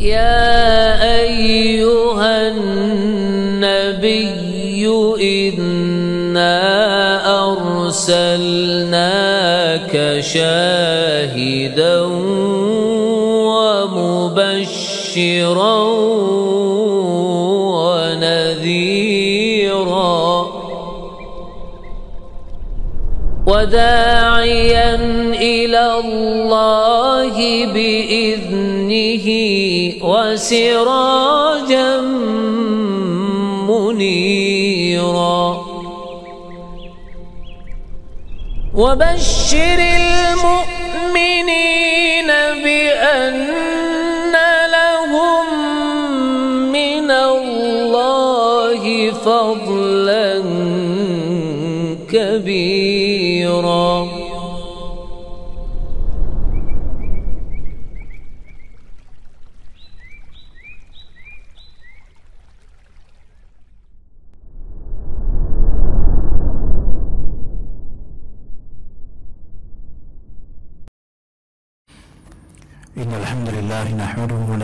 يا أيها النبي إنا أرسلناك شاهدا ومبشرا ونذيرا وداعيا إلى الله بإذنه وسراجا منيرا وبشر المؤمنين بأن لهم من الله فضلا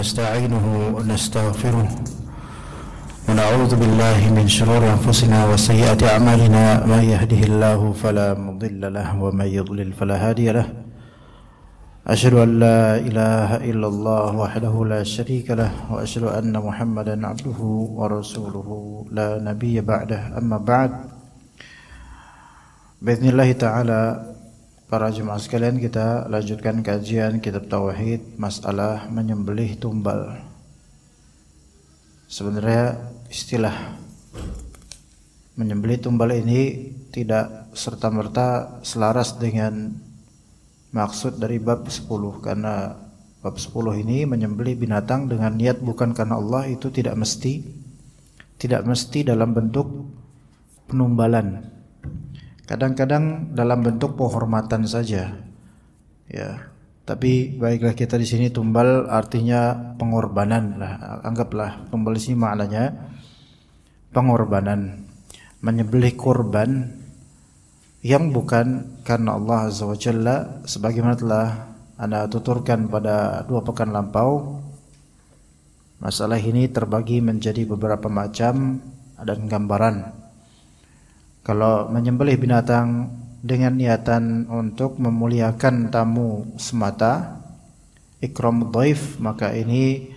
نستعينه ونستغفره ونعوذ بالله من شرور أنفسنا وسيئات أعمالنا من يهده الله فلا مضل له ومن يضلل فلا هادي له أشهد أن لا إله إلا الله وحده لا شريك له وأشهد أن محمدا عبده ورسوله لا نبي بعده أما بعد بإذن الله تعالى Para jemaah sekalian kita lanjutkan kajian kitab Tauhid Masalah menyembelih tumbal Sebenarnya istilah Menyembelih tumbal ini tidak serta-merta selaras dengan maksud dari bab 10 Karena bab 10 ini menyembelih binatang dengan niat bukan karena Allah itu tidak mesti Tidak mesti dalam bentuk penumbalan kadang-kadang dalam bentuk penghormatan saja ya tapi baiklah kita di sini tumbal artinya pengorbanan lah anggaplah tumbal ini sini maknanya pengorbanan menyembelih korban yang bukan karena Allah azza wa sebagaimana telah anda tuturkan pada dua pekan lampau masalah ini terbagi menjadi beberapa macam dan gambaran kalau menyembelih binatang dengan niatan untuk memuliakan tamu semata, ikram doif, maka ini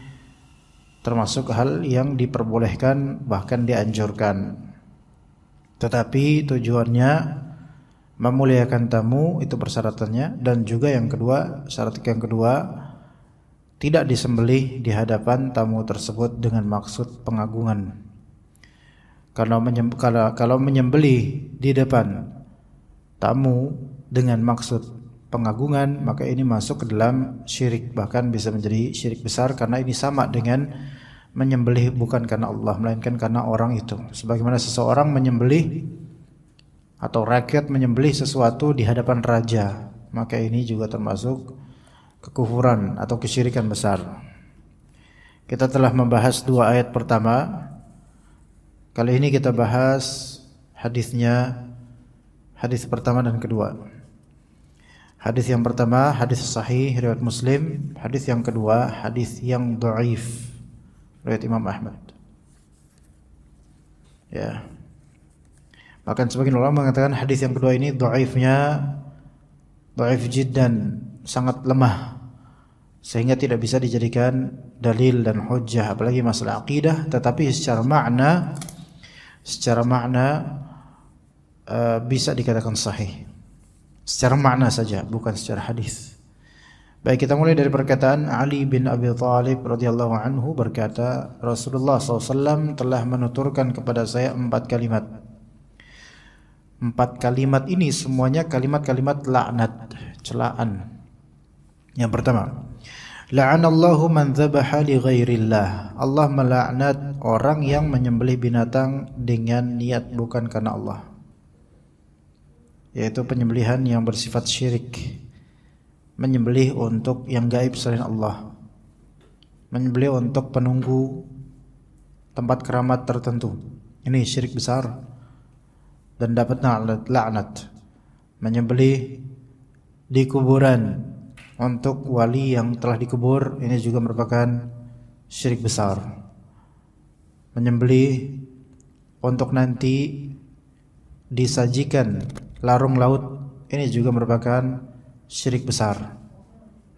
termasuk hal yang diperbolehkan bahkan dianjurkan. Tetapi tujuannya memuliakan tamu itu persyaratannya dan juga yang kedua syarat yang kedua tidak disembelih di hadapan tamu tersebut dengan maksud pengagungan. Kalau, menyem, kalau, kalau menyembelih di depan tamu dengan maksud pengagungan maka ini masuk ke dalam syirik bahkan bisa menjadi syirik besar karena ini sama dengan menyembelih bukan karena Allah melainkan karena orang itu sebagaimana seseorang menyembelih atau rakyat menyembelih sesuatu di hadapan raja maka ini juga termasuk kekufuran atau kesyirikan besar kita telah membahas dua ayat pertama Kali ini kita bahas hadisnya hadis pertama dan kedua. Hadis yang pertama hadis sahih riwayat Muslim, hadis yang kedua hadis yang dhaif riwayat Imam Ahmad. Ya. Bahkan sebagian ulama mengatakan hadis yang kedua ini dhaifnya dhaif jiddan, sangat lemah sehingga tidak bisa dijadikan dalil dan hujjah apalagi masalah akidah tetapi secara makna secara makna uh, bisa dikatakan sahih. Secara makna saja, bukan secara hadis. Baik kita mulai dari perkataan Ali bin Abi Thalib radhiyallahu anhu berkata, Rasulullah SAW telah menuturkan kepada saya empat kalimat. Empat kalimat ini semuanya kalimat-kalimat laknat, celaan. Yang pertama, La'anallahu man dzabaha li ghairillah. Allah melaknat orang yang menyembelih binatang dengan niat bukan karena Allah. Yaitu penyembelihan yang bersifat syirik. Menyembelih untuk yang gaib selain Allah. Menyembelih untuk penunggu tempat keramat tertentu. Ini syirik besar dan dapat laknat. Menyembelih di kuburan untuk wali yang telah dikubur ini juga merupakan syirik besar. Menyembelih untuk nanti disajikan larung laut ini juga merupakan syirik besar.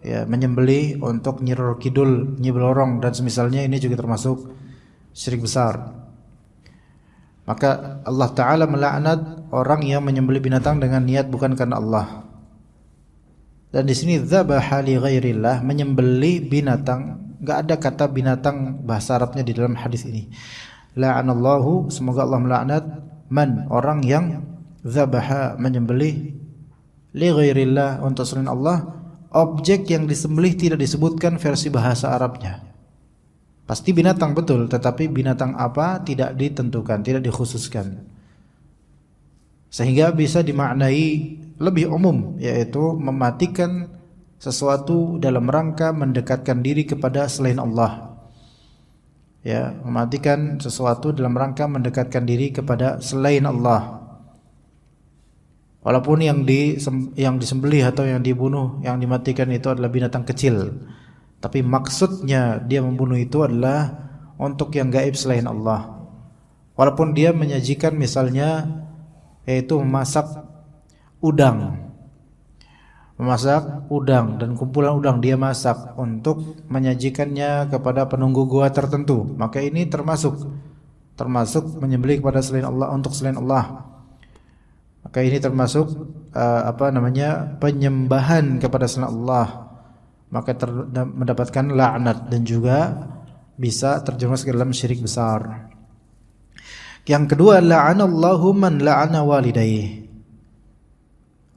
Ya, menyembelih untuk nyiror kidul, nyiblorong dan semisalnya ini juga termasuk syirik besar. Maka Allah Ta'ala melaknat orang yang menyembelih binatang dengan niat bukan karena Allah. Dan di sini dzabaha li ghairillah menyembeli binatang, enggak ada kata binatang bahasa Arabnya di dalam hadis ini. La'anallahu semoga Allah melaknat man orang yang zabaha menyembelih li ghairillah untuk selain Allah objek yang disembelih tidak disebutkan versi bahasa Arabnya. Pasti binatang betul, tetapi binatang apa tidak ditentukan, tidak dikhususkan. Sehingga bisa dimaknai lebih umum yaitu mematikan sesuatu dalam rangka mendekatkan diri kepada selain Allah. Ya, mematikan sesuatu dalam rangka mendekatkan diri kepada selain Allah. Walaupun yang di yang disembelih atau yang dibunuh, yang dimatikan itu adalah binatang kecil. Tapi maksudnya dia membunuh itu adalah untuk yang gaib selain Allah. Walaupun dia menyajikan misalnya yaitu memasak udang memasak udang dan kumpulan udang dia masak untuk menyajikannya kepada penunggu gua tertentu maka ini termasuk termasuk menyembelih kepada selain Allah untuk selain Allah maka ini termasuk uh, apa namanya penyembahan kepada selain Allah maka ter, mendapatkan laknat dan juga bisa terjerumus ke dalam syirik besar yang kedua la'anallahu man la'ana walidayhi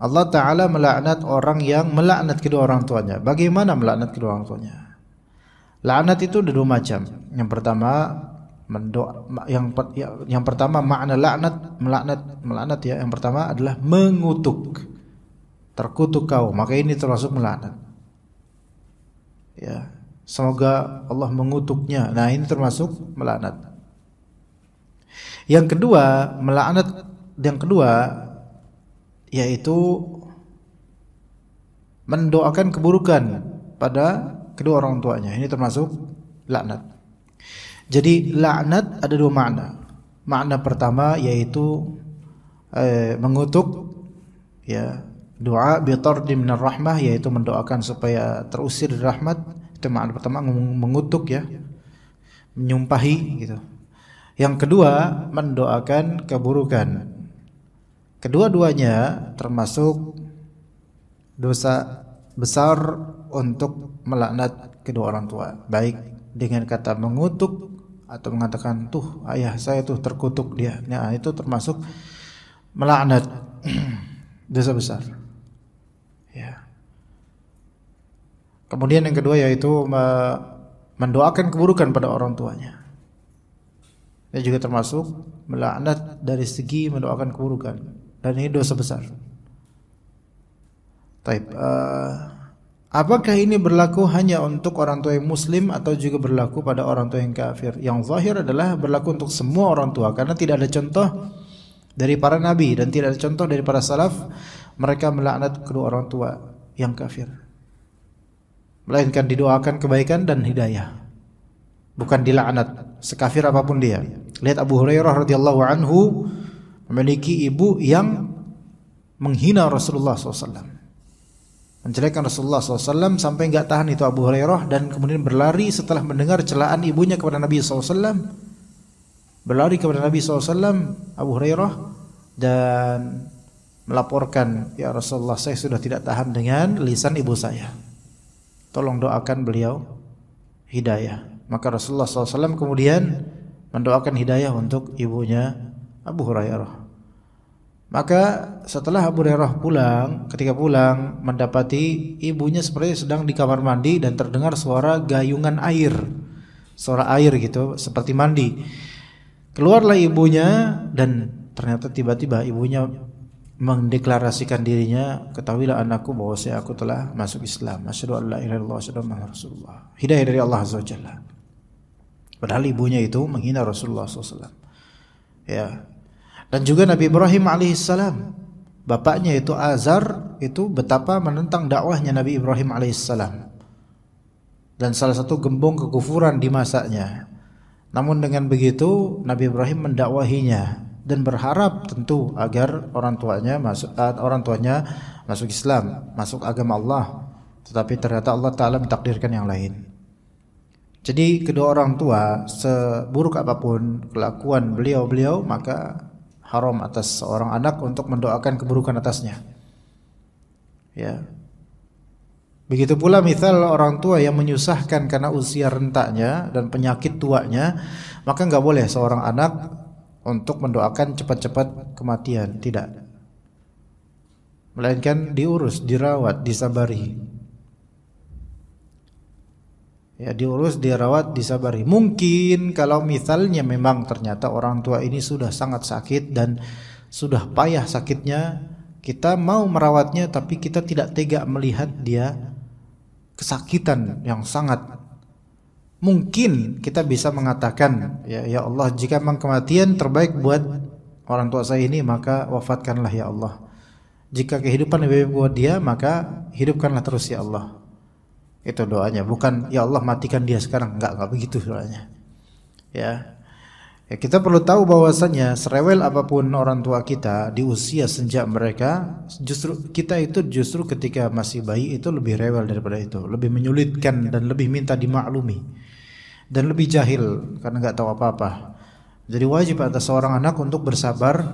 Allah Ta'ala melaknat orang yang melaknat kedua orang tuanya. Bagaimana melaknat kedua orang tuanya? Laknat itu ada dua macam. Yang pertama mendoa yang ya, yang pertama makna laknat melaknat melaknat ya. Yang pertama adalah mengutuk. Terkutuk kau, maka ini termasuk melaknat. Ya. Semoga Allah mengutuknya. Nah, ini termasuk melaknat. Yang kedua, melaknat yang kedua yaitu mendoakan keburukan pada kedua orang tuanya. Ini termasuk laknat. Jadi laknat ada dua makna. Makna pertama yaitu eh, mengutuk ya doa bitardi minar rahmah yaitu mendoakan supaya terusir dari rahmat itu makna pertama mengutuk ya menyumpahi gitu yang kedua mendoakan keburukan Kedua-duanya termasuk dosa besar untuk melaknat kedua orang tua. Baik dengan kata mengutuk atau mengatakan tuh ayah saya tuh terkutuk dia. Nah, itu termasuk melaknat dosa besar. Ya. Kemudian yang kedua yaitu mendoakan keburukan pada orang tuanya. Ini juga termasuk melaknat dari segi mendoakan keburukan. Dan ini dosa besar. Taib. Uh, apakah ini berlaku hanya untuk orang tua yang muslim atau juga berlaku pada orang tua yang kafir? Yang zahir adalah berlaku untuk semua orang tua karena tidak ada contoh dari para nabi dan tidak ada contoh dari para salaf mereka melaknat kedua orang tua yang kafir. Melainkan didoakan kebaikan dan hidayah. Bukan dilaknat sekafir apapun dia. Lihat Abu Hurairah radhiyallahu anhu memiliki ibu yang menghina Rasulullah SAW menjelekkan Rasulullah SAW sampai nggak tahan itu Abu Hurairah dan kemudian berlari setelah mendengar celaan ibunya kepada Nabi SAW berlari kepada Nabi SAW Abu Hurairah dan melaporkan ya Rasulullah saya sudah tidak tahan dengan lisan ibu saya tolong doakan beliau hidayah maka Rasulullah SAW kemudian mendoakan hidayah untuk ibunya Abu Hurairah. Maka setelah Abu Hurairah pulang, ketika pulang mendapati ibunya seperti sedang di kamar mandi dan terdengar suara gayungan air. Suara air gitu seperti mandi. Keluarlah ibunya dan ternyata tiba-tiba ibunya mendeklarasikan dirinya, ketahuilah anakku bahwa saya aku telah masuk Islam. Asyhadu an la ilaha rasulullah. Hidayah dari Allah Azza Padahal ibunya itu menghina Rasulullah SAW. Ya, dan juga Nabi Ibrahim alaihissalam, bapaknya itu Azar, itu betapa menentang dakwahnya Nabi Ibrahim alaihissalam. Dan salah satu gembong kekufuran di masanya. Namun dengan begitu Nabi Ibrahim mendakwahinya dan berharap tentu agar orang tuanya masuk eh, orang tuanya masuk Islam, masuk agama Allah. Tetapi ternyata Allah taala mentakdirkan yang lain. Jadi kedua orang tua seburuk apapun kelakuan beliau-beliau maka haram atas seorang anak untuk mendoakan keburukan atasnya. Ya. Begitu pula misal orang tua yang menyusahkan karena usia rentaknya dan penyakit tuanya, maka nggak boleh seorang anak untuk mendoakan cepat-cepat kematian, tidak. Melainkan diurus, dirawat, disabari ya diurus dirawat disabari mungkin kalau misalnya memang ternyata orang tua ini sudah sangat sakit dan sudah payah sakitnya kita mau merawatnya tapi kita tidak tega melihat dia kesakitan yang sangat mungkin kita bisa mengatakan ya ya Allah jika memang kematian terbaik buat orang tua saya ini maka wafatkanlah ya Allah jika kehidupan lebih baik buat dia maka hidupkanlah terus ya Allah itu doanya, bukan ya Allah matikan dia sekarang, nggak nggak begitu doanya. Ya. ya kita perlu tahu bahwasanya serewel apapun orang tua kita di usia senja mereka, justru kita itu justru ketika masih bayi itu lebih rewel daripada itu, lebih menyulitkan dan lebih minta dimaklumi dan lebih jahil karena nggak tahu apa-apa. Jadi wajib atas seorang anak untuk bersabar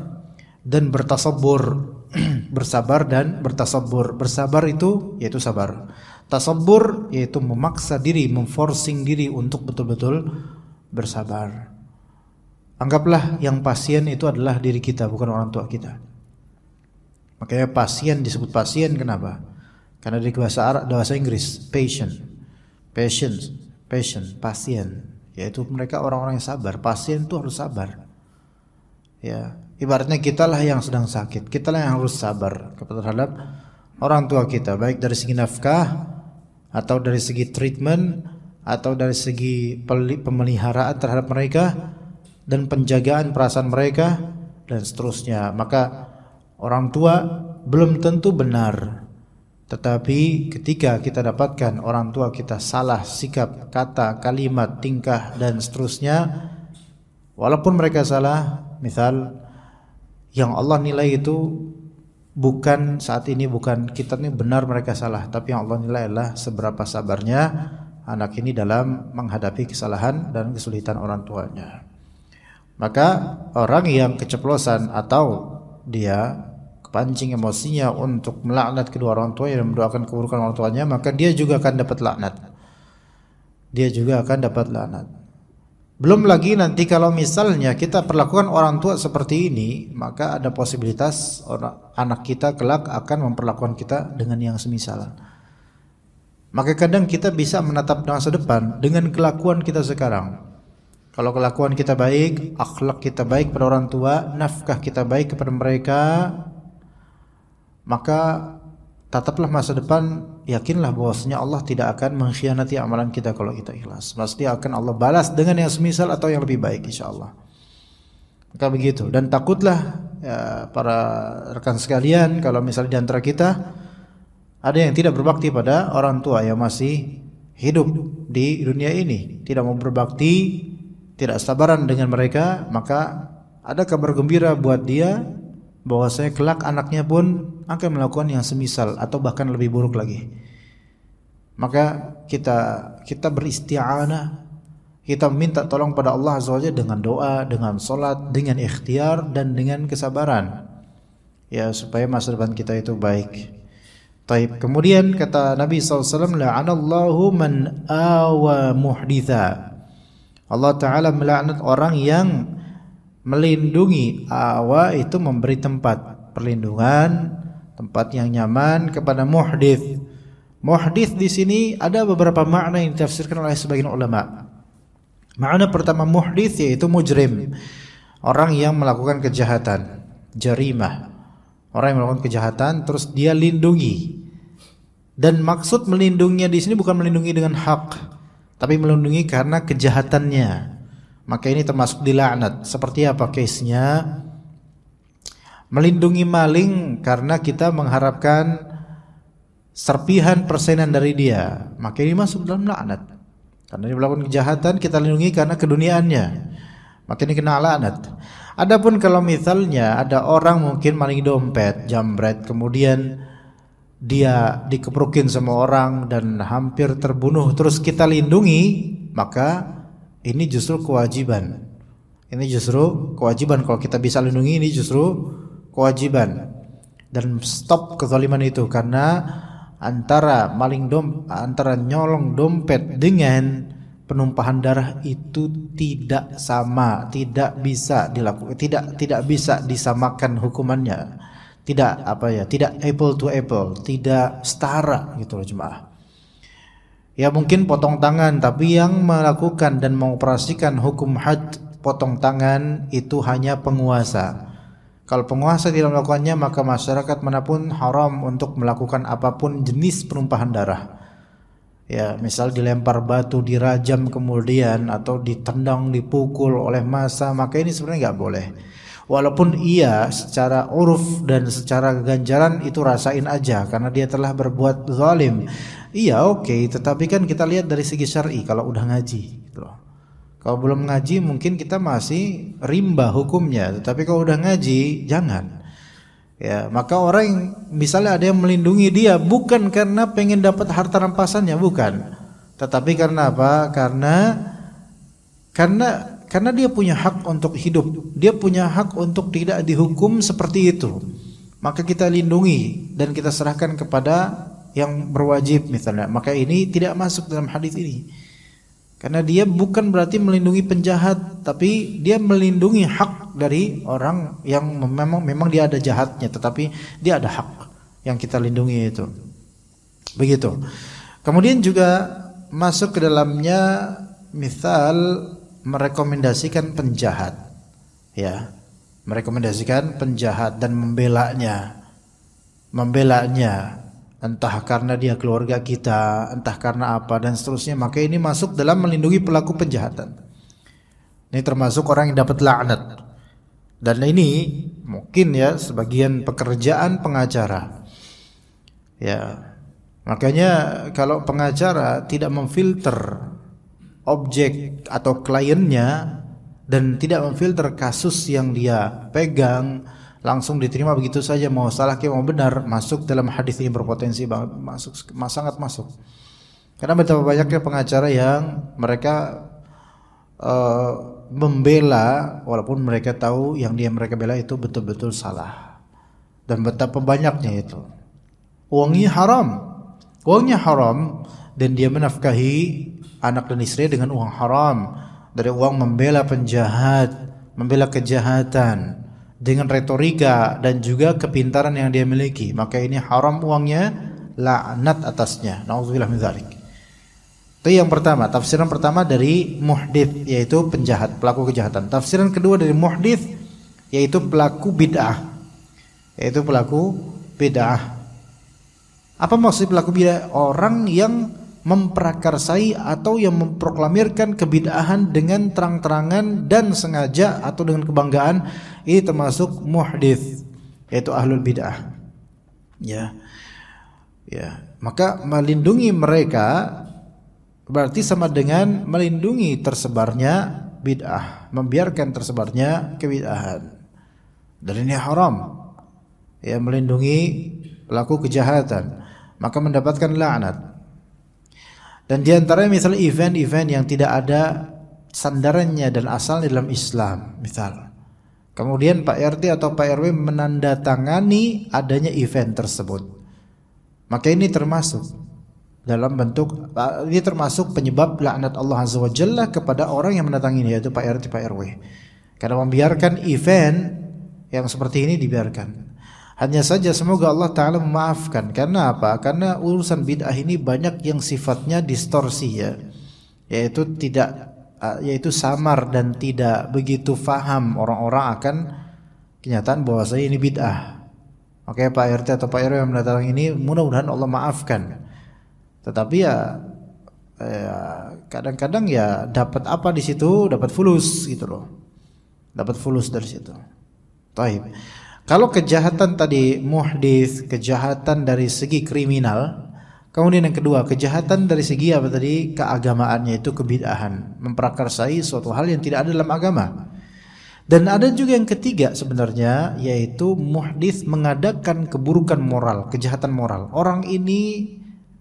dan bertasabur bersabar dan bertasabur bersabar itu yaitu sabar Tasabur yaitu memaksa diri, memforcing diri untuk betul-betul bersabar. Anggaplah yang pasien itu adalah diri kita, bukan orang tua kita. Makanya pasien disebut pasien kenapa? Karena dari bahasa Arab, bahasa Inggris, patient, patience, patient, pasien. Yaitu mereka orang-orang yang sabar. Pasien itu harus sabar. Ya, ibaratnya lah yang sedang sakit, kita lah yang harus sabar kepada terhadap orang tua kita, baik dari segi nafkah atau dari segi treatment atau dari segi pemeliharaan terhadap mereka dan penjagaan perasaan mereka dan seterusnya maka orang tua belum tentu benar tetapi ketika kita dapatkan orang tua kita salah sikap, kata, kalimat, tingkah dan seterusnya walaupun mereka salah misal yang Allah nilai itu bukan saat ini bukan kita ini benar mereka salah tapi yang Allah nilai adalah seberapa sabarnya anak ini dalam menghadapi kesalahan dan kesulitan orang tuanya maka orang yang keceplosan atau dia kepancing emosinya untuk melaknat kedua orang tuanya dan mendoakan keburukan orang tuanya maka dia juga akan dapat laknat dia juga akan dapat laknat belum lagi nanti kalau misalnya kita perlakukan orang tua seperti ini, maka ada posibilitas orang, anak kita kelak akan memperlakukan kita dengan yang semisal. Maka kadang kita bisa menatap masa depan dengan kelakuan kita sekarang. Kalau kelakuan kita baik, akhlak kita baik pada orang tua, nafkah kita baik kepada mereka, maka tataplah masa depan yakinlah bahwasanya Allah tidak akan mengkhianati amalan kita kalau kita ikhlas pasti akan Allah balas dengan yang semisal atau yang lebih baik insya Allah maka begitu dan takutlah ya, para rekan sekalian kalau misalnya di antara kita ada yang tidak berbakti pada orang tua yang masih hidup di dunia ini tidak mau berbakti tidak sabaran dengan mereka maka ada kabar gembira buat dia bahwasanya kelak anaknya pun akan melakukan yang semisal atau bahkan lebih buruk lagi. Maka kita kita beristi'anah, kita minta tolong pada Allah Azza dengan doa, dengan salat, dengan ikhtiar dan dengan kesabaran. Ya, supaya masa depan kita itu baik. Taib. Kemudian kata Nabi SAW, La'anallahu man awa muhditha. Allah Ta'ala melaknat orang yang melindungi awa itu memberi tempat perlindungan tempat yang nyaman kepada muhdith muhdith di sini ada beberapa makna yang ditafsirkan oleh sebagian ulama makna pertama muhdith yaitu mujrim orang yang melakukan kejahatan jerimah orang yang melakukan kejahatan terus dia lindungi dan maksud melindunginya di sini bukan melindungi dengan hak tapi melindungi karena kejahatannya maka ini termasuk dilaknat. Seperti apa case-nya? Melindungi maling karena kita mengharapkan serpihan persenan dari dia, maka ini masuk dalam laknat. Karena dia melakukan kejahatan kita lindungi karena keduniaannya. Maka ini kena laknat. Adapun kalau misalnya ada orang mungkin maling dompet, jambret, kemudian dia dikeperukin sama orang dan hampir terbunuh terus kita lindungi, maka ini justru kewajiban. Ini justru kewajiban kalau kita bisa lindungi ini justru kewajiban. Dan stop kezaliman itu karena antara maling dom antara nyolong dompet dengan penumpahan darah itu tidak sama, tidak bisa dilakukan, tidak tidak bisa disamakan hukumannya. Tidak apa ya, tidak apple to apple, tidak setara gitu loh jemaah ya mungkin potong tangan tapi yang melakukan dan mengoperasikan hukum had potong tangan itu hanya penguasa kalau penguasa tidak melakukannya maka masyarakat manapun haram untuk melakukan apapun jenis penumpahan darah ya misal dilempar batu dirajam kemudian atau ditendang dipukul oleh masa maka ini sebenarnya nggak boleh walaupun ia secara uruf dan secara ganjaran itu rasain aja karena dia telah berbuat zalim Iya oke, okay. tetapi kan kita lihat dari segi syari kalau udah ngaji gitu loh. Kalau belum ngaji mungkin kita masih rimba hukumnya, tetapi kalau udah ngaji jangan. Ya, maka orang yang, misalnya ada yang melindungi dia bukan karena pengen dapat harta rampasannya, bukan. Tetapi karena apa? Karena karena karena dia punya hak untuk hidup, dia punya hak untuk tidak dihukum seperti itu. Maka kita lindungi dan kita serahkan kepada yang berwajib misalnya maka ini tidak masuk dalam hadis ini karena dia bukan berarti melindungi penjahat tapi dia melindungi hak dari orang yang memang memang dia ada jahatnya tetapi dia ada hak yang kita lindungi itu begitu kemudian juga masuk ke dalamnya misal merekomendasikan penjahat ya merekomendasikan penjahat dan membela nya, membela nya entah karena dia keluarga kita, entah karena apa dan seterusnya, maka ini masuk dalam melindungi pelaku penjahatan. Ini termasuk orang yang dapat laknat. Dan ini mungkin ya sebagian pekerjaan pengacara. Ya. Makanya kalau pengacara tidak memfilter objek atau kliennya dan tidak memfilter kasus yang dia pegang, langsung diterima begitu saja mau salah ke mau benar masuk dalam hadis ini berpotensi banget masuk sangat masuk karena betapa banyaknya pengacara yang mereka uh, membela walaupun mereka tahu yang dia mereka bela itu betul-betul salah dan betapa banyaknya itu uangnya haram uangnya haram dan dia menafkahi anak dan istri dengan uang haram dari uang membela penjahat membela kejahatan dengan retorika dan juga kepintaran yang dia miliki maka ini haram uangnya laknat atasnya naudzubillah min itu yang pertama tafsiran pertama dari muhdith yaitu penjahat pelaku kejahatan tafsiran kedua dari muhdith yaitu pelaku bid'ah yaitu pelaku bid'ah apa maksud pelaku bid'ah orang yang memprakarsai atau yang memproklamirkan kebid'ahan dengan terang-terangan dan sengaja atau dengan kebanggaan ini termasuk muhdith yaitu ahlul bid'ah ya ya maka melindungi mereka berarti sama dengan melindungi tersebarnya bid'ah membiarkan tersebarnya kebid'ahan dan ini haram ya melindungi pelaku kejahatan maka mendapatkan laknat dan diantaranya misalnya event-event yang tidak ada sandarannya dan asal dalam Islam, misal. Kemudian Pak RT atau Pak RW menandatangani adanya event tersebut. Maka ini termasuk dalam bentuk ini termasuk penyebab laknat Allah Azza wa Jalla kepada orang yang mendatanginya yaitu Pak RT Pak RW. Karena membiarkan event yang seperti ini dibiarkan. Hanya saja semoga Allah Ta'ala memaafkan. Karena apa? Karena urusan bid'ah ini banyak yang sifatnya distorsi ya. Yaitu tidak ah, yaitu samar dan tidak begitu faham orang-orang akan kenyataan bahwa saya ini bid'ah. Oke Pak RT atau Pak RW yang mendatang ini mudah-mudahan Allah maafkan. Tetapi ya eh, kadang-kadang ya, ya dapat apa di situ dapat fulus gitu loh dapat fulus dari situ. Taib. Kalau kejahatan tadi muhdis, kejahatan dari segi kriminal, kemudian yang kedua, kejahatan dari segi apa tadi? keagamaannya itu kebidahan, memprakarsai suatu hal yang tidak ada dalam agama. Dan ada juga yang ketiga sebenarnya yaitu muhdis mengadakan keburukan moral, kejahatan moral. Orang ini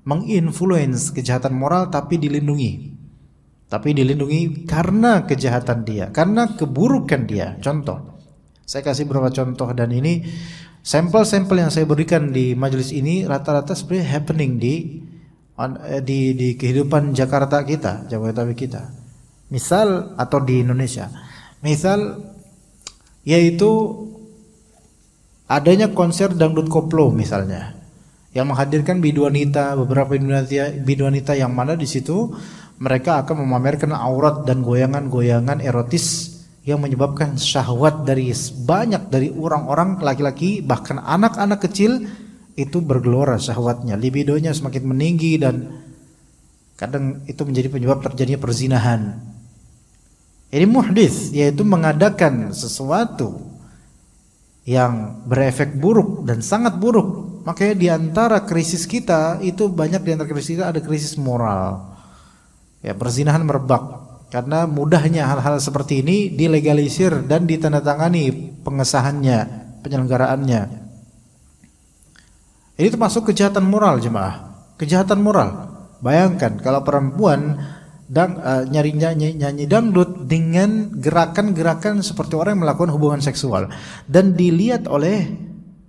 menginfluence kejahatan moral tapi dilindungi. Tapi dilindungi karena kejahatan dia, karena keburukan dia. Contoh, saya kasih beberapa contoh dan ini sampel-sampel yang saya berikan di majelis ini rata-rata sebenarnya happening di eh, di di kehidupan Jakarta kita, Jabodetabek kita. Misal atau di Indonesia. Misal yaitu adanya konser dangdut koplo misalnya yang menghadirkan biduanita beberapa biduanita, biduanita yang mana di situ mereka akan memamerkan aurat dan goyangan-goyangan erotis yang menyebabkan syahwat dari banyak dari orang-orang laki-laki bahkan anak-anak kecil itu bergelora syahwatnya libidonya semakin meninggi dan kadang itu menjadi penyebab terjadinya perzinahan ini muhdis yaitu mengadakan sesuatu yang berefek buruk dan sangat buruk makanya diantara krisis kita itu banyak diantara krisis kita ada krisis moral ya perzinahan merebak karena mudahnya hal-hal seperti ini dilegalisir dan ditandatangani pengesahannya, penyelenggaraannya. Ini termasuk kejahatan moral jemaah, kejahatan moral. Bayangkan kalau perempuan dan uh, eh, nyari nyanyi, nyanyi dangdut dengan gerakan-gerakan seperti orang yang melakukan hubungan seksual dan dilihat oleh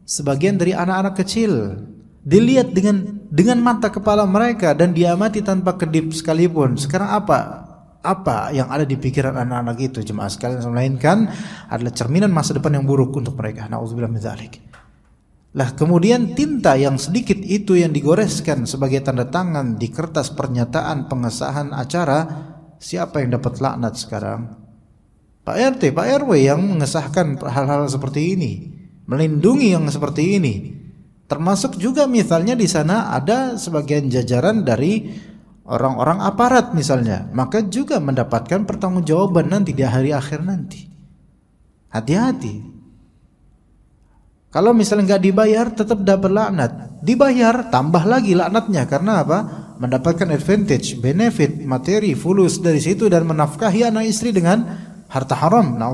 sebagian dari anak-anak kecil dilihat dengan dengan mata kepala mereka dan diamati tanpa kedip sekalipun sekarang apa apa yang ada di pikiran anak-anak itu jemaah sekalian kan adalah cerminan masa depan yang buruk untuk mereka. naudzubillah min dzalik. Lah kemudian tinta yang sedikit itu yang digoreskan sebagai tanda tangan di kertas pernyataan pengesahan acara siapa yang dapat laknat sekarang? Pak RT, Pak RW yang mengesahkan hal-hal seperti ini, melindungi yang seperti ini. Termasuk juga misalnya di sana ada sebagian jajaran dari orang-orang aparat misalnya, maka juga mendapatkan pertanggungjawaban nanti di hari akhir nanti. Hati-hati. Kalau misalnya nggak dibayar tetap dapat laknat. Dibayar tambah lagi laknatnya karena apa? Mendapatkan advantage, benefit, materi, fulus dari situ dan menafkahi anak istri dengan harta haram. Nah,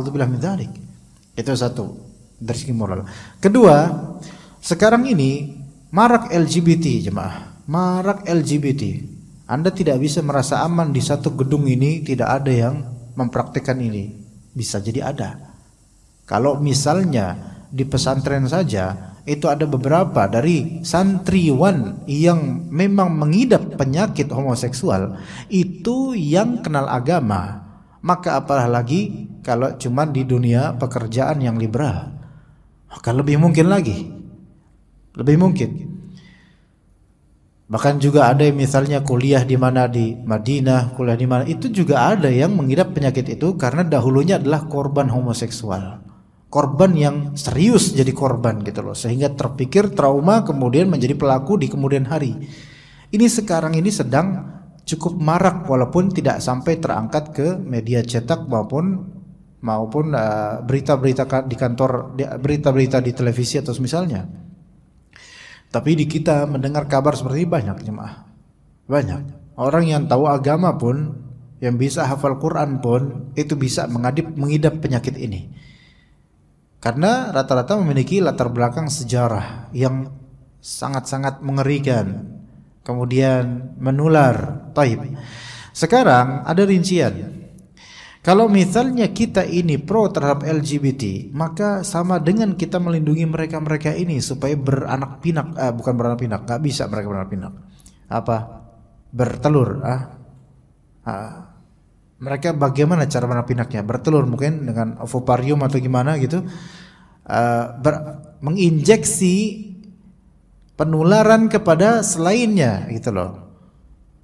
Itu satu dari segi moral. Kedua, sekarang ini marak LGBT jemaah, marak LGBT anda tidak bisa merasa aman di satu gedung ini tidak ada yang mempraktikkan ini. Bisa jadi ada. Kalau misalnya di pesantren saja itu ada beberapa dari santriwan yang memang mengidap penyakit homoseksual itu yang kenal agama. Maka apalah lagi kalau cuma di dunia pekerjaan yang liberal. Maka lebih mungkin lagi. Lebih mungkin Bahkan juga ada yang misalnya kuliah di mana di Madinah, kuliah di mana itu juga ada yang mengidap penyakit itu karena dahulunya adalah korban homoseksual. Korban yang serius jadi korban gitu loh sehingga terpikir trauma kemudian menjadi pelaku di kemudian hari. Ini sekarang ini sedang cukup marak walaupun tidak sampai terangkat ke media cetak maupun maupun eh, berita-berita uh, di kantor berita-berita di televisi atau misalnya. Tapi di kita mendengar kabar seperti banyak jemaah. Banyak. Orang yang tahu agama pun, yang bisa hafal Quran pun, itu bisa mengadip, mengidap penyakit ini. Karena rata-rata memiliki latar belakang sejarah yang sangat-sangat mengerikan. Kemudian menular. Taib. Sekarang ada rincian. Kalau misalnya kita ini pro terhadap LGBT, maka sama dengan kita melindungi mereka-mereka ini supaya beranak pinak, eh, bukan beranak pinak, nggak bisa mereka beranak pinak. Apa? Bertelur, ah. ah. Mereka bagaimana cara beranak pinaknya? Bertelur mungkin dengan ovoparium atau gimana gitu. Uh, ber, menginjeksi penularan kepada selainnya gitu loh.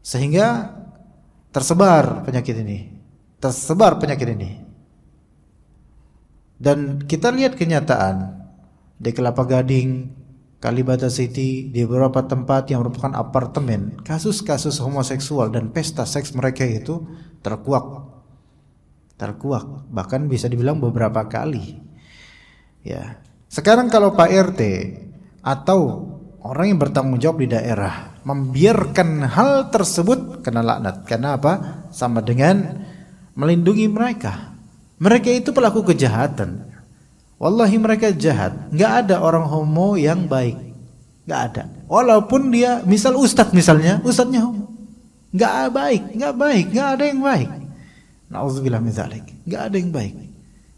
Sehingga tersebar penyakit ini tersebar penyakit ini. Dan kita lihat kenyataan di Kelapa Gading, Kalibata City, di beberapa tempat yang merupakan apartemen, kasus-kasus homoseksual dan pesta seks mereka itu terkuak. Terkuak, bahkan bisa dibilang beberapa kali. Ya. Sekarang kalau Pak RT atau orang yang bertanggung jawab di daerah membiarkan hal tersebut kena laknat. Karena apa? Sama dengan melindungi mereka. Mereka itu pelaku kejahatan. Wallahi mereka jahat. Gak ada orang homo yang baik. Gak ada. Walaupun dia misal ustad misalnya, ustadnya homo. Nggak baik, Gak baik, Gak ada yang baik. Nauzubillah mizalik. dzalik. Nggak ada yang baik.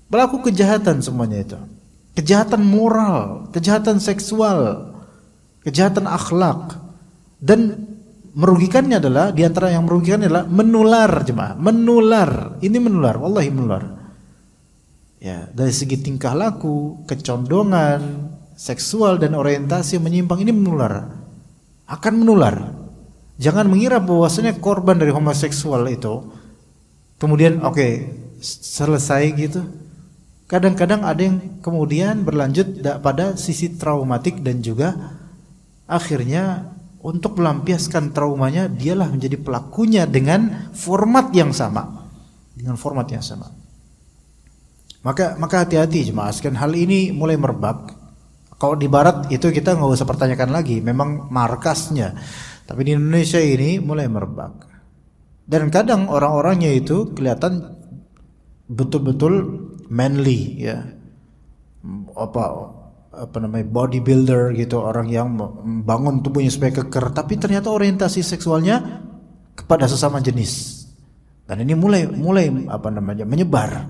Pelaku kejahatan semuanya itu. Kejahatan moral, kejahatan seksual, kejahatan akhlak. Dan merugikannya adalah diantara yang merugikan adalah menular jemaah menular ini menular wallahi menular ya dari segi tingkah laku kecondongan seksual dan orientasi menyimpang ini menular akan menular jangan mengira bahwasanya korban dari homoseksual itu kemudian oke okay, selesai gitu kadang-kadang ada yang kemudian berlanjut pada sisi traumatik dan juga akhirnya untuk melampiaskan traumanya dialah menjadi pelakunya dengan format yang sama dengan format yang sama maka maka hati-hati jemaah sekalian hal ini mulai merebak kalau di barat itu kita nggak usah pertanyakan lagi memang markasnya tapi di Indonesia ini mulai merebak dan kadang orang-orangnya itu kelihatan betul-betul manly ya apa apa namanya bodybuilder gitu orang yang membangun tubuhnya supaya keker tapi ternyata orientasi seksualnya kepada sesama jenis dan ini mulai mulai apa namanya menyebar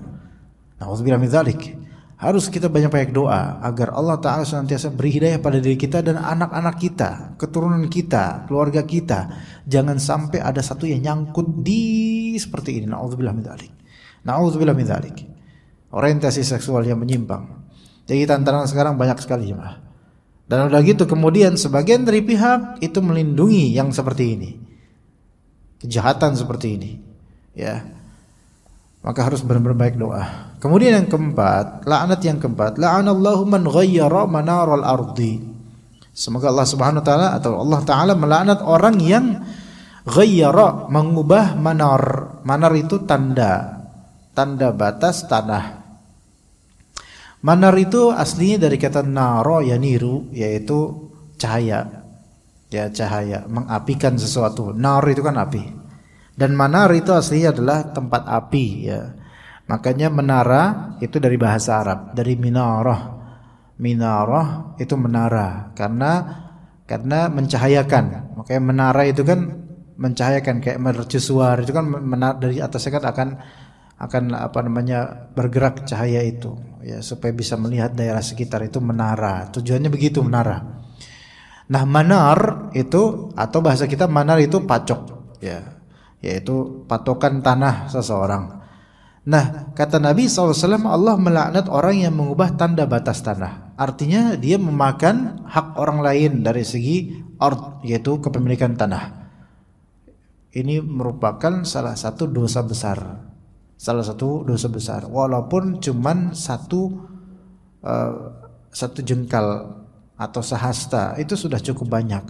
nah dzalik harus kita banyak-banyak doa agar Allah Ta'ala senantiasa beri hidayah pada diri kita dan anak-anak kita, keturunan kita, keluarga kita. Jangan sampai ada satu yang nyangkut di seperti ini. Na'udzubillah min nah Na'udzubillah min Orientasi seksual yang menyimpang. Jadi tantangan sekarang banyak sekali jemaah. Dan udah gitu kemudian sebagian dari pihak itu melindungi yang seperti ini. Kejahatan seperti ini. Ya. Maka harus benar-benar baik doa. Kemudian yang keempat, laknat yang keempat, la'anallahu man ghayyara manaral ardi. Semoga Allah Subhanahu wa taala atau Allah taala melaknat orang yang ghayyara mengubah manar. Manar itu tanda, tanda batas tanah Manar itu aslinya dari kata naro ya niru yaitu cahaya. Ya cahaya, mengapikan sesuatu. Naro itu kan api. Dan manar itu aslinya adalah tempat api ya. Makanya menara itu dari bahasa Arab, dari minaroh minaroh itu menara karena karena mencahayakan. Makanya menara itu kan mencahayakan kayak mercusuar itu kan menar dari atasnya kan akan akan apa namanya bergerak cahaya itu ya supaya bisa melihat daerah sekitar itu menara. Tujuannya begitu menara. Nah, manar itu atau bahasa kita manar itu pacok ya, yaitu patokan tanah seseorang. Nah, kata Nabi SAW Allah melaknat orang yang mengubah tanda batas tanah. Artinya dia memakan hak orang lain dari segi art, yaitu kepemilikan tanah. Ini merupakan salah satu dosa besar salah satu dosa besar walaupun cuman satu uh, satu jengkal atau sehasta itu sudah cukup banyak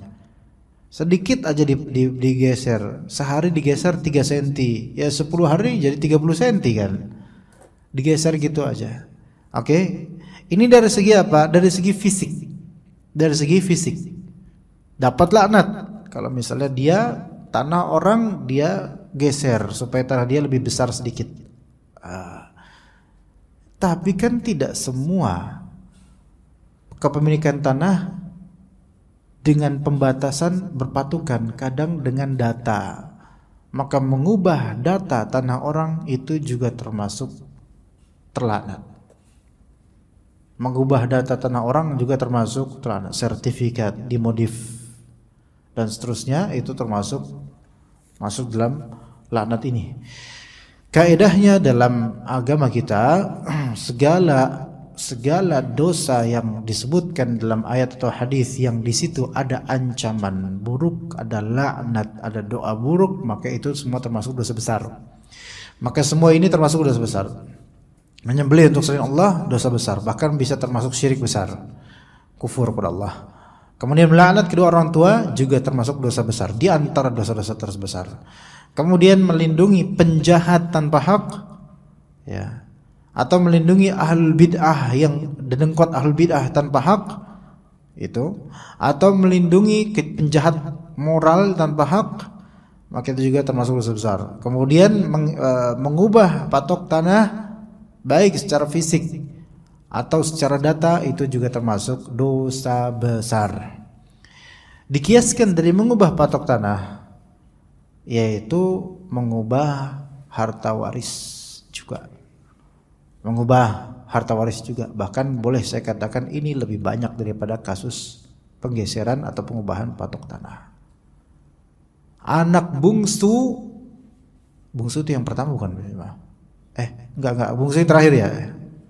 sedikit aja di, di, digeser sehari digeser 3 cm ya 10 hari jadi 30 cm kan digeser gitu aja oke okay? ini dari segi apa dari segi fisik dari segi fisik dapat laknat kalau misalnya dia tanah orang dia geser supaya tanah dia lebih besar sedikit. Uh, tapi kan tidak semua kepemilikan tanah dengan pembatasan berpatukan, kadang dengan data. Maka mengubah data tanah orang itu juga termasuk terlanat. Mengubah data tanah orang juga termasuk terlanat. Sertifikat dimodif dan seterusnya itu termasuk masuk dalam laknat ini. Kaedahnya dalam agama kita segala segala dosa yang disebutkan dalam ayat atau hadis yang di situ ada ancaman buruk, ada laknat, ada doa buruk, maka itu semua termasuk dosa besar. Maka semua ini termasuk dosa besar. Menyembelih untuk selain Allah dosa besar, bahkan bisa termasuk syirik besar. Kufur kepada Allah. Kemudian melaknat kedua orang tua juga termasuk dosa besar, di antara dosa-dosa terbesar. Kemudian melindungi penjahat tanpa hak ya. Atau melindungi ahlul bid'ah yang dengkot ahlul bid'ah tanpa hak itu atau melindungi penjahat moral tanpa hak maka itu juga termasuk dosa besar. Kemudian meng, e, mengubah patok tanah baik secara fisik atau secara data itu juga termasuk dosa besar. Dikiaskan dari mengubah patok tanah yaitu mengubah harta waris juga mengubah harta waris juga bahkan boleh saya katakan ini lebih banyak daripada kasus penggeseran atau pengubahan patok tanah anak bungsu bungsu itu yang pertama bukan eh enggak enggak bungsu yang terakhir ya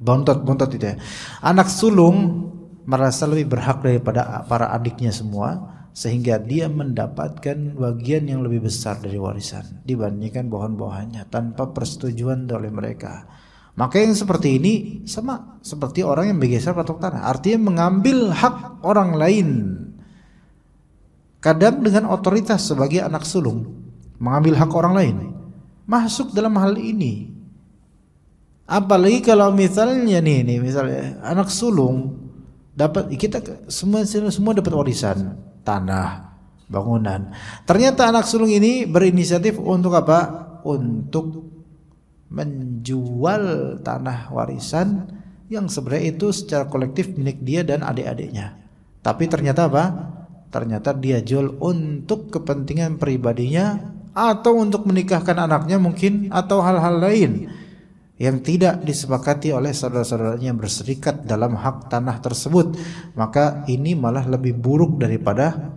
bontot bontot itu ya anak sulung merasa lebih berhak daripada para adiknya semua sehingga dia mendapatkan bagian yang lebih besar dari warisan dibandingkan pohon-pohonnya tanpa persetujuan oleh mereka. Maka yang seperti ini sama seperti orang yang bergeser patok tanah, artinya mengambil hak orang lain. Kadang dengan otoritas sebagai anak sulung mengambil hak orang lain masuk dalam hal ini. Apalagi kalau misalnya nih, nih misalnya anak sulung dapat kita semua semua dapat warisan tanah bangunan. Ternyata anak sulung ini berinisiatif untuk apa? Untuk menjual tanah warisan yang sebenarnya itu secara kolektif milik dia dan adik-adiknya. Tapi ternyata apa? Ternyata dia jual untuk kepentingan pribadinya atau untuk menikahkan anaknya mungkin atau hal-hal lain yang tidak disepakati oleh saudara-saudaranya berserikat dalam hak tanah tersebut maka ini malah lebih buruk daripada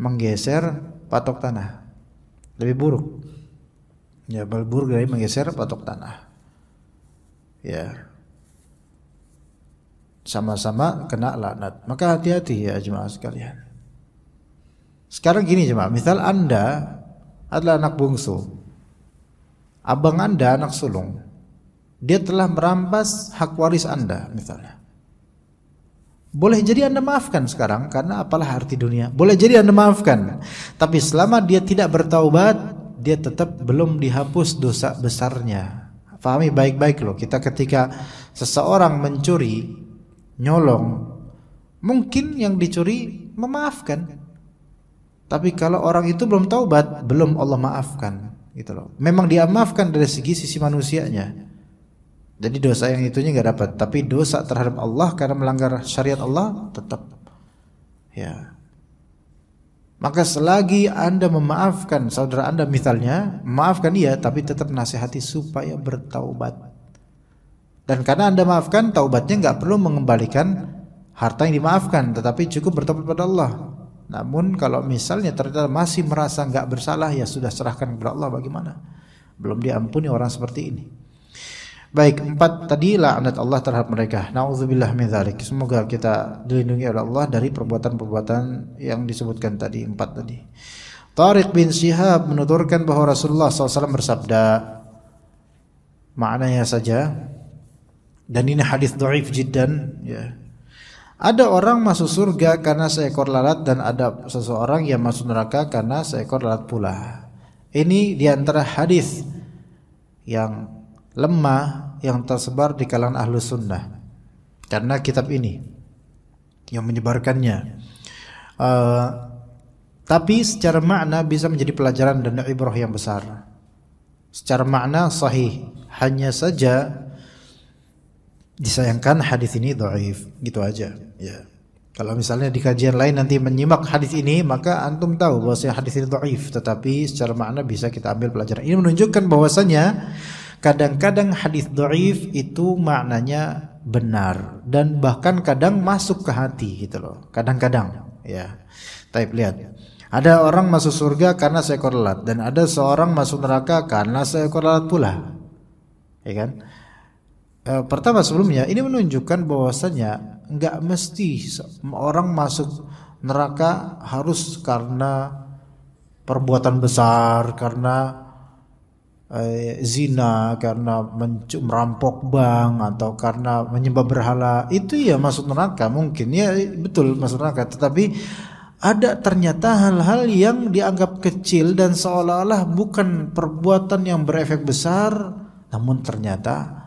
menggeser patok tanah lebih buruk ya lebih buruk dari menggeser patok tanah ya sama-sama kena laknat maka hati-hati ya jemaah sekalian sekarang gini jemaah misal anda adalah anak bungsu abang anda anak sulung dia telah merampas hak waris Anda misalnya. Boleh jadi Anda maafkan sekarang karena apalah arti dunia. Boleh jadi Anda maafkan. Tapi selama dia tidak bertaubat, dia tetap belum dihapus dosa besarnya. Fahami baik-baik loh, kita ketika seseorang mencuri, nyolong, mungkin yang dicuri memaafkan. Tapi kalau orang itu belum taubat, belum Allah maafkan gitu loh. Memang dia maafkan dari segi sisi manusianya. Jadi dosa yang itunya nggak dapat, tapi dosa terhadap Allah karena melanggar syariat Allah tetap. Ya. Maka selagi Anda memaafkan saudara Anda misalnya, maafkan dia tapi tetap nasihati supaya bertaubat. Dan karena Anda maafkan, taubatnya nggak perlu mengembalikan harta yang dimaafkan, tetapi cukup bertobat pada Allah. Namun kalau misalnya ternyata masih merasa nggak bersalah, ya sudah serahkan kepada Allah bagaimana. Belum diampuni orang seperti ini. Baik, empat tadi laknat Allah terhadap mereka. Nauzubillah min dzalik. Semoga kita dilindungi oleh Allah dari perbuatan-perbuatan yang disebutkan tadi, empat tadi. Tariq bin Syihab menuturkan bahwa Rasulullah SAW bersabda maknanya saja dan ini hadis dhaif jiddan ya. Ada orang masuk surga karena seekor lalat dan ada seseorang yang masuk neraka karena seekor lalat pula. Ini diantara hadis yang lemah yang tersebar di kalangan ahlu sunnah karena kitab ini yang menyebarkannya uh, tapi secara makna bisa menjadi pelajaran dan ibrah yang besar secara makna sahih hanya saja disayangkan hadis ini doaif gitu aja ya kalau misalnya di kajian lain nanti menyimak hadis ini maka antum tahu bahwa hadis ini doaif tetapi secara makna bisa kita ambil pelajaran ini menunjukkan bahwasanya kadang-kadang hadis dhaif itu maknanya benar dan bahkan kadang masuk ke hati gitu loh kadang-kadang ya tapi lihat ada orang masuk surga karena seekor lalat dan ada seorang masuk neraka karena seekor lalat pula ya kan e, pertama sebelumnya ini menunjukkan bahwasanya nggak mesti orang masuk neraka harus karena perbuatan besar karena Eh, zina karena merampok bank atau karena menyembah berhala itu ya masuk neraka mungkin ya betul masuk neraka tetapi ada ternyata hal-hal yang dianggap kecil dan seolah-olah bukan perbuatan yang berefek besar namun ternyata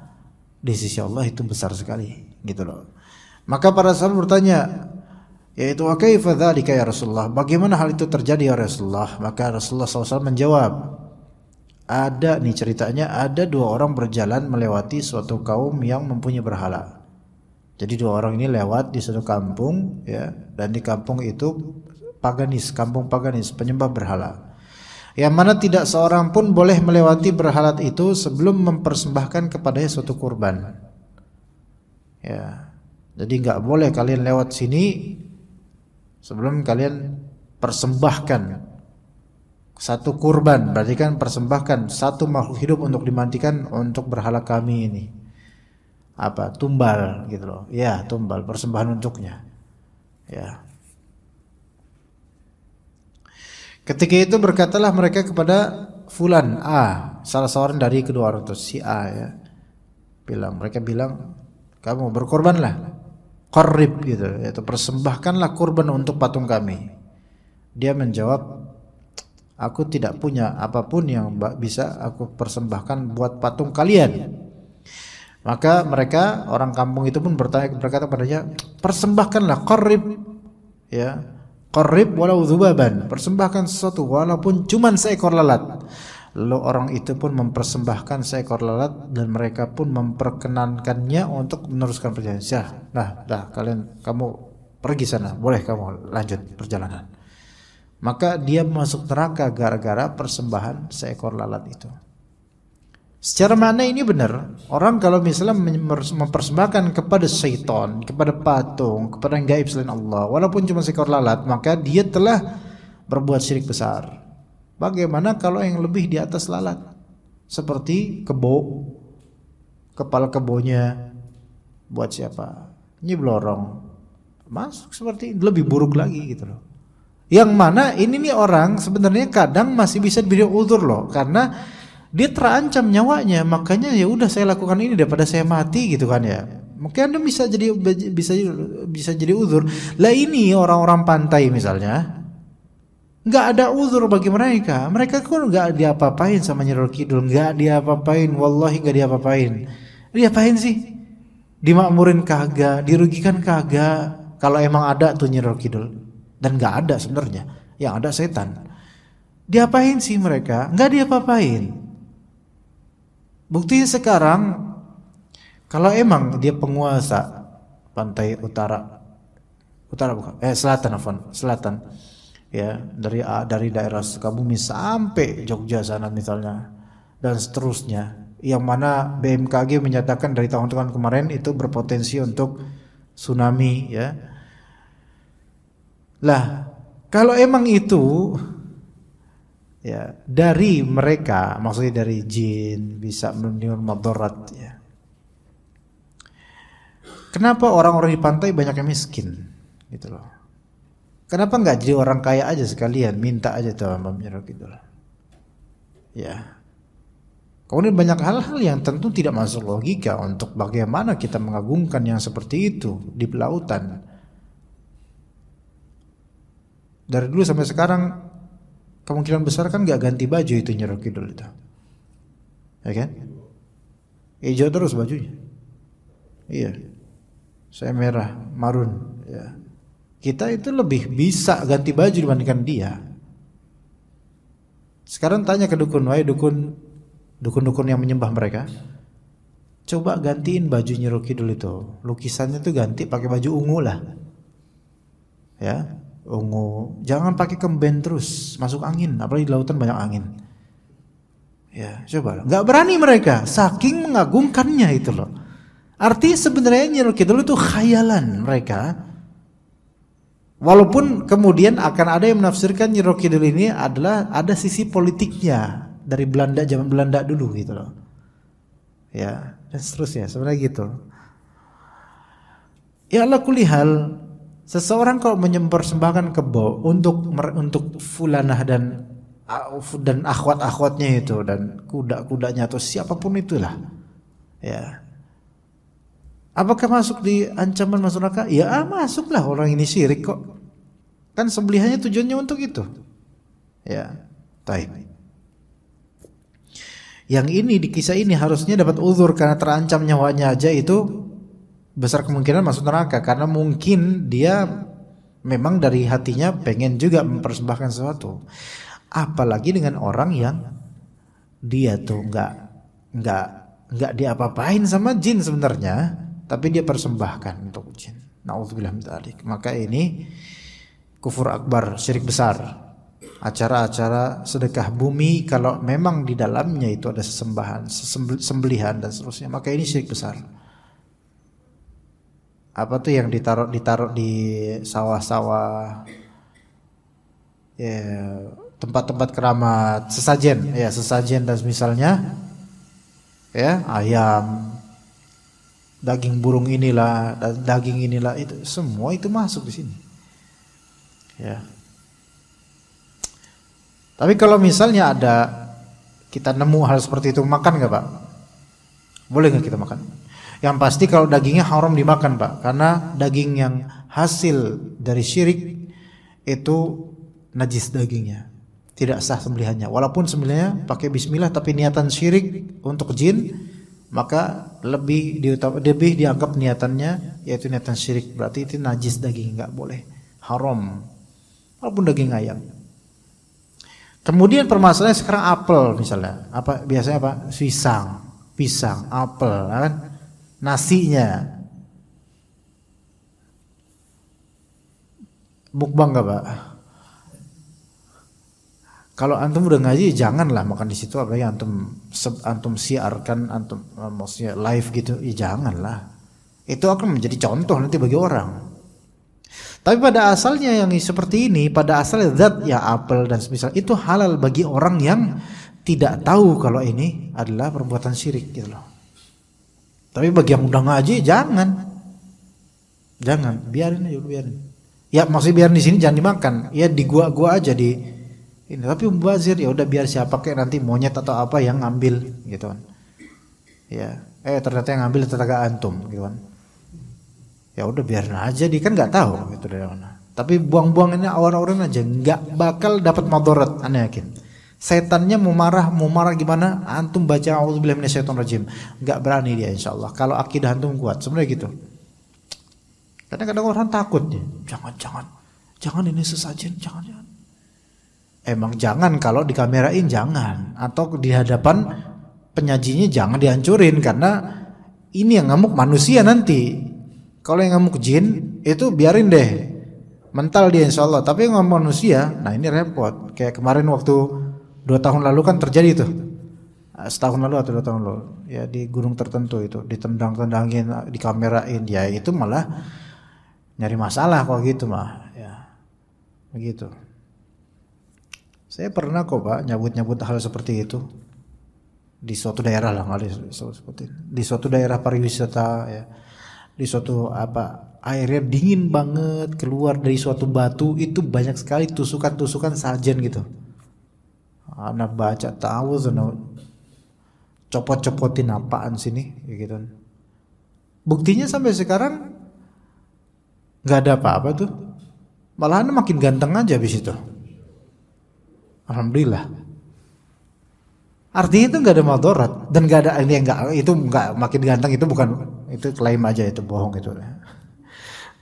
di sisi Allah itu besar sekali gitu loh maka para sahabat bertanya yaitu kaifa ya Rasulullah bagaimana hal itu terjadi ya Rasulullah maka Rasulullah SAW menjawab ada nih ceritanya ada dua orang berjalan melewati suatu kaum yang mempunyai berhala. Jadi dua orang ini lewat di suatu kampung ya dan di kampung itu paganis, kampung paganis penyembah berhala. Yang mana tidak seorang pun boleh melewati berhala itu sebelum mempersembahkan kepadanya suatu kurban. Ya. Jadi nggak boleh kalian lewat sini sebelum kalian persembahkan satu kurban berarti kan persembahkan satu makhluk hidup untuk dimandikan untuk berhala kami ini apa tumbal gitu loh ya tumbal persembahan untuknya ya ketika itu berkatalah mereka kepada fulan A salah seorang dari kedua orang itu si A ya bilang mereka bilang kamu berkorbanlah korib gitu yaitu persembahkanlah kurban untuk patung kami dia menjawab Aku tidak punya apapun yang bisa aku persembahkan buat patung kalian. Maka mereka orang kampung itu pun bertanya berkata padanya, persembahkanlah korib, ya korib walau zubaban, persembahkan sesuatu walaupun cuman seekor lalat. Lalu orang itu pun mempersembahkan seekor lalat dan mereka pun memperkenankannya untuk meneruskan perjalanan. Syah, nah, dah kalian kamu pergi sana, boleh kamu lanjut perjalanan maka dia masuk neraka gara-gara persembahan seekor lalat itu. Secara mana ini benar, orang kalau misalnya mempersembahkan kepada syaitan, kepada patung, kepada yang gaib selain Allah, walaupun cuma seekor lalat, maka dia telah berbuat syirik besar. Bagaimana kalau yang lebih di atas lalat? Seperti kebo, kepala kebonya, buat siapa? Nyiblorong. Masuk seperti lebih buruk lagi gitu loh. Yang mana ini nih orang sebenarnya kadang masih bisa diberi uzur loh karena dia terancam nyawanya makanya ya udah saya lakukan ini daripada saya mati gitu kan ya mungkin anda bisa jadi bisa bisa jadi uzur lah ini orang-orang pantai misalnya nggak ada uzur bagi mereka mereka kan nggak diapa-apain sama nyerol kidul nggak diapa-apain wallahi nggak diapa-apain diapain sih dimakmurin kagak dirugikan kagak kalau emang ada tuh nyerol kidul dan nggak ada sebenarnya yang ada setan diapain sih mereka nggak diapa-apain buktinya sekarang kalau emang dia penguasa pantai utara utara bukan eh selatan Afan selatan ya dari ah, dari daerah Sukabumi sampai Jogja sana misalnya dan seterusnya yang mana BMKG menyatakan dari tahun-tahun kemarin itu berpotensi untuk tsunami ya lah, kalau emang itu ya dari mereka, maksudnya dari jin bisa menimbulkan madarat ya. Kenapa orang-orang di pantai banyak yang miskin? Gitu loh. Kenapa nggak jadi orang kaya aja sekalian, minta aja tuh Mbak gitu loh. Ya. Kemudian banyak hal-hal yang tentu tidak masuk logika untuk bagaimana kita mengagungkan yang seperti itu di pelautan. Dari dulu sampai sekarang kemungkinan besar kan gak ganti baju itu nyerok Kidul itu. Ya kan? Hijau terus bajunya. Iya. Saya merah, marun, ya. Kita itu lebih bisa ganti baju dibandingkan dia. Sekarang tanya ke dukun, wahai dukun dukun-dukun yang menyembah mereka. Coba gantiin baju nyerok Kidul itu. Lukisannya tuh ganti pakai baju ungu lah. Ya, ungu. Jangan pakai kemben terus, masuk angin, apalagi di lautan banyak angin. Ya, coba. Gak berani mereka, saking mengagungkannya itu loh. Arti sebenarnya nyiru kita itu khayalan mereka. Walaupun kemudian akan ada yang menafsirkan Nyirul Kidul ini adalah ada sisi politiknya dari Belanda zaman Belanda dulu gitu loh. Ya, dan seterusnya sebenarnya gitu. Ya Allah kulihal Seseorang kalau menyempersembahkan kebo untuk untuk fulanah dan dan akhwat-akhwatnya itu dan kuda-kudanya atau siapapun itulah. Ya. Apakah masuk di ancaman masuk neraka? Ya ah, masuklah orang ini syirik kok. Kan sembelihannya tujuannya untuk itu. Ya, taib. Yang ini di kisah ini harusnya dapat uzur karena terancam nyawanya aja itu besar kemungkinan masuk neraka karena mungkin dia memang dari hatinya pengen juga mempersembahkan sesuatu. Apalagi dengan orang yang dia tuh nggak nggak nggak diapa-apain sama jin sebenarnya, tapi dia persembahkan untuk jin. Nauzubillah Maka ini kufur akbar, syirik besar. Acara-acara sedekah bumi kalau memang di dalamnya itu ada sesembahan, sesembelihan dan seterusnya, maka ini syirik besar apa tuh yang ditaruh ditaruh di sawah-sawah ya tempat-tempat keramat sesajen ya sesajen dan misalnya ya ayam daging burung inilah daging inilah itu semua itu masuk di sini ya tapi kalau misalnya ada kita nemu hal seperti itu makan nggak pak boleh nggak kita makan yang pasti kalau dagingnya haram dimakan pak, karena daging yang hasil dari syirik itu najis dagingnya, tidak sah sembelihannya. Walaupun sebenarnya pakai Bismillah, tapi niatan syirik untuk jin maka lebih lebih dianggap niatannya yaitu niatan syirik berarti itu najis daging nggak boleh haram walaupun daging ayam kemudian permasalahan sekarang apel misalnya apa biasanya apa pisang pisang apel ya kan nasinya. Mukbang gak Pak? Kalau antum udah ngaji janganlah makan di situ apalagi antum antum siarkan antum eh, maksudnya live gitu ya janganlah. Itu akan menjadi contoh nanti bagi orang. Tapi pada asalnya yang seperti ini, pada asalnya zat ya apel dan semisal itu halal bagi orang yang tidak tahu kalau ini adalah perbuatan syirik gitu loh. Tapi bagi yang udah ngaji jangan. Jangan, biarin aja biarin. Ya maksudnya biarin di sini jangan dimakan. Ya di gua-gua aja di ini. Tapi mubazir ya udah biar siapa kayak nanti monyet atau apa yang ngambil gitu kan. Ya, eh ternyata yang ngambil tetangga antum gitu kan. Ya udah biarin aja di kan nggak tahu gitu dari mana. Tapi buang-buang ini awal-awalnya aja nggak bakal dapat motorot, aneh yakin. Setannya mau marah, mau marah gimana? Antum baca auzubillahi rajim Enggak berani dia insyaallah. Kalau akidah antum kuat, sebenarnya gitu. Kadang-kadang orang takut ya. Jangan, jangan. Jangan ini sesajen, jangan, jangan. Emang jangan kalau di kamerain jangan atau di hadapan penyajinya jangan dihancurin karena ini yang ngamuk manusia nanti. Kalau yang ngamuk jin itu biarin deh mental dia insya Allah. Tapi yang ngamuk manusia, nah ini repot. Kayak kemarin waktu Dua tahun lalu kan terjadi itu. Eh, setahun lalu atau dua tahun lalu. Ya di gunung tertentu itu. Ditendang-tendangin, di kamerain Ya itu malah nyari masalah kok gitu mah. Ya. Begitu. Saya pernah kok pak nyabut-nyabut hal seperti itu di suatu daerah lah nggak di seperti itu. di suatu daerah pariwisata ya di suatu apa airnya dingin banget keluar dari suatu batu itu banyak sekali tusukan-tusukan sarjen gitu anak baca tahu sana copot-copotin apaan sini ya gitu buktinya sampai sekarang nggak ada apa-apa tuh malahan makin ganteng aja habis itu alhamdulillah artinya itu nggak ada madorot dan nggak ada ini nggak itu nggak makin ganteng itu bukan itu klaim aja itu bohong itu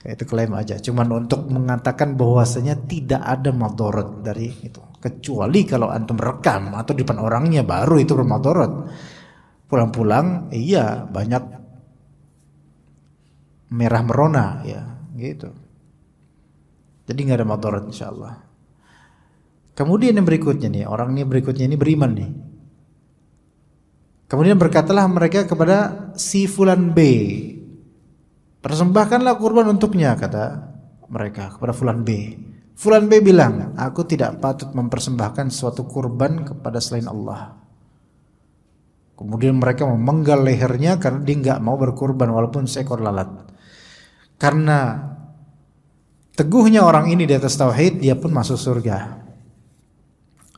itu klaim aja cuman untuk mengatakan bahwasanya tidak ada madorot dari itu kecuali kalau antum rekam atau di depan orangnya baru itu bermotorot pulang-pulang iya banyak merah merona ya gitu jadi nggak ada motorot insya Allah kemudian yang berikutnya nih orang ini berikutnya ini beriman nih kemudian berkatalah mereka kepada si fulan B persembahkanlah kurban untuknya kata mereka kepada fulan B Fulan B bilang, aku tidak patut mempersembahkan suatu kurban kepada selain Allah. Kemudian mereka memenggal lehernya karena dia nggak mau berkurban walaupun seekor lalat. Karena teguhnya orang ini di atas tauhid, dia pun masuk surga.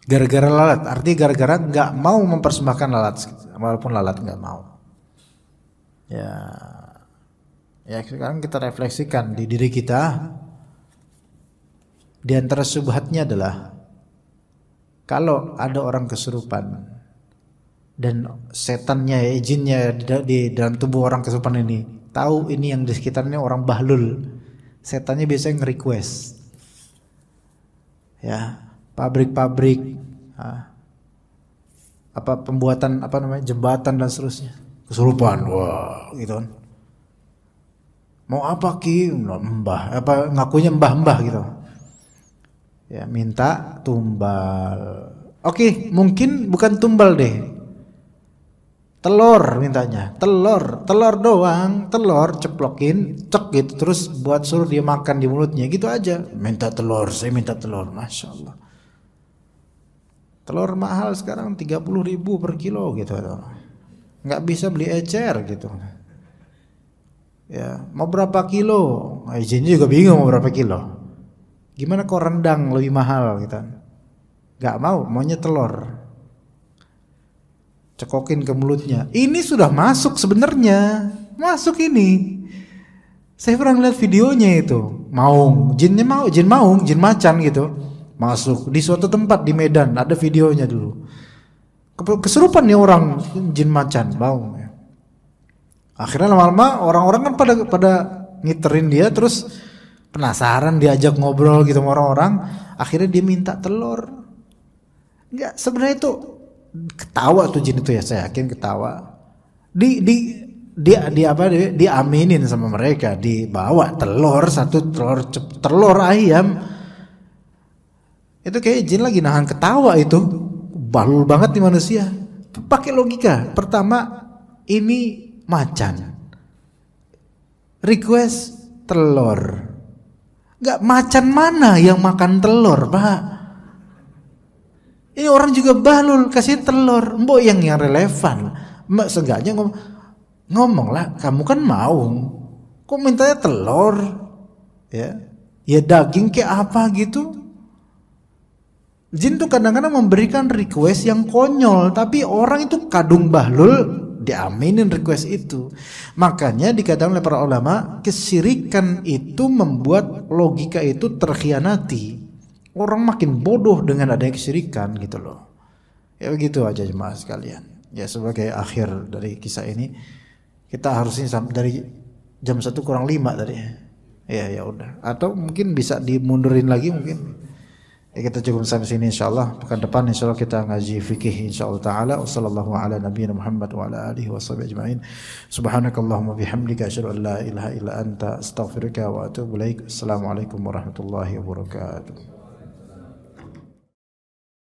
Gara-gara lalat, arti gara-gara nggak mau mempersembahkan lalat, walaupun lalat nggak mau. Ya, ya sekarang kita refleksikan di diri kita di antara subhatnya adalah kalau ada orang kesurupan dan setannya izinnya di dalam tubuh orang kesurupan ini tahu ini yang di sekitarnya orang bahlul setannya biasanya nge-request ya pabrik-pabrik apa pembuatan apa namanya jembatan dan seterusnya kesurupan wah gitu kan mau apa ki mbah apa ngakunya mbah-mbah gitu ya minta tumbal oke mungkin bukan tumbal deh telur mintanya telur telur doang telur ceplokin cek gitu terus buat suruh dia makan di mulutnya gitu aja minta telur saya minta telur masya Allah telur mahal sekarang 30 ribu per kilo gitu nggak bisa beli ecer gitu ya mau berapa kilo izinnya juga bingung mau berapa kilo Gimana kok rendang lebih mahal gitu? Gak mau, maunya telur. Cekokin ke mulutnya. Ini sudah masuk sebenarnya, masuk ini. Saya pernah lihat videonya itu, maung, jinnya mau, jin maung, jin macan gitu, masuk di suatu tempat di Medan, ada videonya dulu. Keserupan nih orang jin macan, maung. Ya. Akhirnya lama-lama orang-orang kan pada pada ngiterin dia terus penasaran diajak ngobrol gitu sama orang-orang akhirnya dia minta telur nggak sebenarnya itu ketawa tuh jin itu ya saya yakin ketawa di di dia di apa dia diaminin sama mereka dibawa telur satu telur telur ayam itu kayak jin lagi nahan ketawa itu balul banget nih manusia pakai logika pertama ini macan request telur Gak macan mana yang makan telur, Pak? Ini orang juga balul kasih telur, mbok yang yang relevan. Mbak seenggaknya ngom ngomong lah, kamu kan mau, kok mintanya telur, ya? Ya daging kayak apa gitu? Jin tuh kadang-kadang memberikan request yang konyol, tapi orang itu kadung bahlul diaminin request itu. Makanya dikatakan oleh para ulama, kesirikan itu membuat logika itu terkhianati. Orang makin bodoh dengan adanya kesirikan gitu loh. Ya begitu aja jemaah sekalian. Ya sebagai akhir dari kisah ini, kita harusnya dari jam satu kurang lima tadi. Ya ya udah. Atau mungkin bisa dimundurin lagi mungkin. Ya, kita cukup sampai sini insyaallah pekan depan insyaallah kita ngaji fikih insyaallah taala Wassalamu'alaikum warahmatullahi wabarakatuh. Muhammad wa ala alihi washabbi bihamdika asyhadu an la ilaha illa anta astaghfiruka wa atubu ilaik assalamu warahmatullahi wabarakatuh